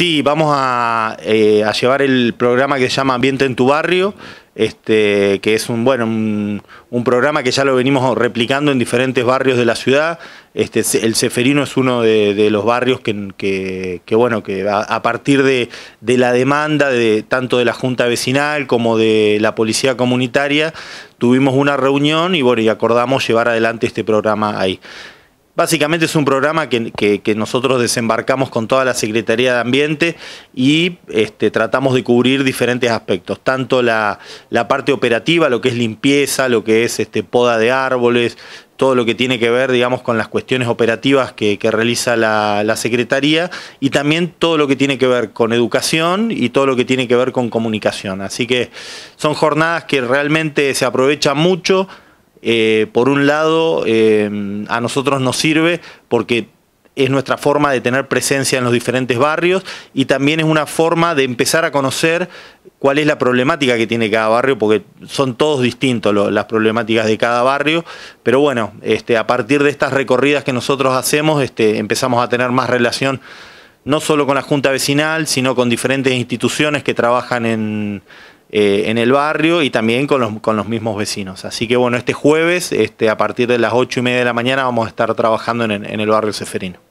Sí, vamos eh, a, llevar el programa que se llama Ambiente en tu barrio, este, que es un, bueno, un, programa que ya lo venimos replicando en diferentes barrios de la ciudad. Este, el Seferino es uno de, los barrios que, bueno, que a, partir de, la demanda de, tanto de la Junta Vecinal como de la Policía Comunitaria, tuvimos una reunión y, bueno, y acordamos llevar adelante este programa ahí. Básicamente es un programa que, nosotros desembarcamos con toda la Secretaría de Ambiente y este, tratamos de cubrir diferentes aspectos, tanto la, parte operativa, lo que es limpieza, lo que es este, poda de árboles, todo lo que tiene que ver, digamos, con las cuestiones operativas que, realiza la, Secretaría y también todo lo que tiene que ver con educación y todo lo que tiene que ver con comunicación. Así que son jornadas que realmente se aprovechan mucho, eh, por un lado, eh, a nosotros nos sirve porque es nuestra forma de tener presencia en los diferentes barrios y también es una forma de empezar a conocer cuál es la problemática que tiene cada barrio, porque son todos distintos las problemáticas de cada barrio, pero bueno, este, a partir de estas recorridas que nosotros hacemos, este, empezamos a tener más relación no solo con la Junta Vecinal, sino con diferentes instituciones que trabajan en, eh, en el barrio y también con los, mismos vecinos. Así que bueno, este jueves, este, a partir de las 8 y media de la mañana, vamos a estar trabajando en, en el barrio Seferino.